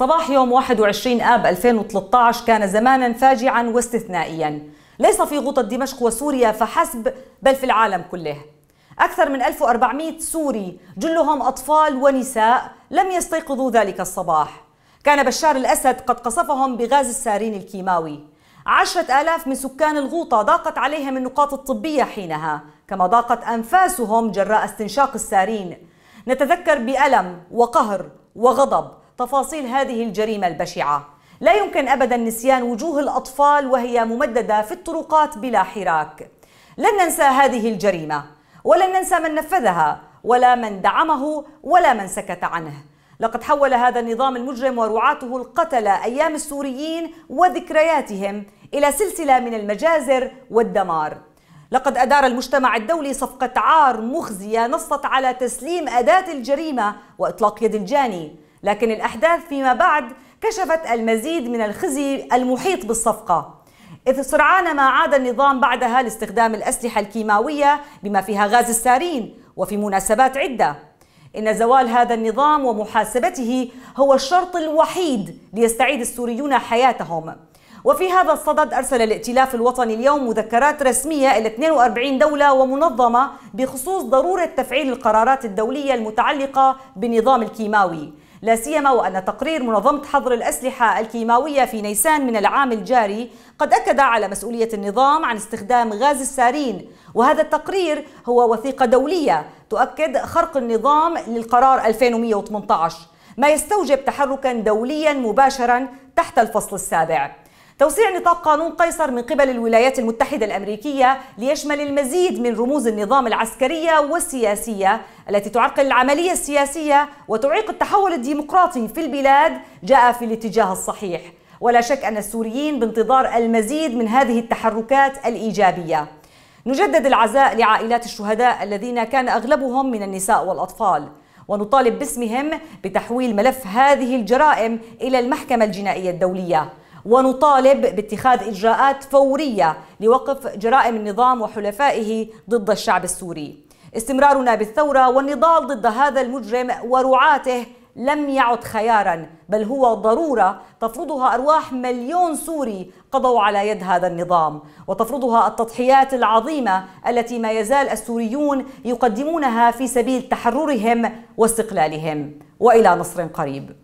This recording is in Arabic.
صباح يوم 21 آب 2013 كان زمانا فاجعا واستثنائيا ليس في غوطة دمشق وسوريا فحسب بل في العالم كله أكثر من 1400 سوري جلهم أطفال ونساء لم يستيقظوا ذلك الصباح كان بشار الأسد قد قصفهم بغاز السارين الكيماوي عشرة آلاف من سكان الغوطة ضاقت عليهم النقاط الطبية حينها كما ضاقت أنفاسهم جراء استنشاق السارين نتذكر بألم وقهر وغضب تفاصيل هذه الجريمة البشعة لا يمكن أبدا نسيان وجوه الأطفال وهي ممددة في الطرقات بلا حراك لن ننسى هذه الجريمة ولن ننسى من نفذها ولا من دعمه ولا من سكت عنه لقد حول هذا النظام المجرم ورعاته القتلة أيام السوريين وذكرياتهم إلى سلسلة من المجازر والدمار لقد أدار المجتمع الدولي صفقة عار مخزية نصت على تسليم أداة الجريمة وإطلاق يد الجاني لكن الأحداث فيما بعد كشفت المزيد من الخزي المحيط بالصفقة إذ سرعان ما عاد النظام بعدها لاستخدام الأسلحة الكيماوية بما فيها غاز السارين وفي مناسبات عدة إن زوال هذا النظام ومحاسبته هو الشرط الوحيد ليستعيد السوريون حياتهم وفي هذا الصدد أرسل الائتلاف الوطني اليوم مذكرات رسمية إلى 42 دولة ومنظمة بخصوص ضرورة تفعيل القرارات الدولية المتعلقة بالنظام الكيماوي لا سيما وأن تقرير منظمة حظر الأسلحة الكيماوية في نيسان من العام الجاري قد أكد على مسؤولية النظام عن استخدام غاز السارين وهذا التقرير هو وثيقة دولية تؤكد خرق النظام للقرار 2118 ما يستوجب تحركا دوليا مباشرا تحت الفصل السابع توسيع نطاق قانون قيصر من قبل الولايات المتحدة الأمريكية ليشمل المزيد من رموز النظام العسكرية والسياسية التي تعرقل العملية السياسية وتعيق التحول الديمقراطي في البلاد جاء في الاتجاه الصحيح ولا شك أن السوريين بانتظار المزيد من هذه التحركات الإيجابية نجدد العزاء لعائلات الشهداء الذين كان أغلبهم من النساء والأطفال ونطالب باسمهم بتحويل ملف هذه الجرائم إلى المحكمة الجنائية الدولية ونطالب باتخاذ إجراءات فورية لوقف جرائم النظام وحلفائه ضد الشعب السوري استمرارنا بالثورة والنضال ضد هذا المجرم ورعاته لم يعد خيارا بل هو ضرورة تفرضها أرواح مليون سوري قضوا على يد هذا النظام وتفرضها التضحيات العظيمة التي ما يزال السوريون يقدمونها في سبيل تحررهم واستقلالهم وإلى نصر قريب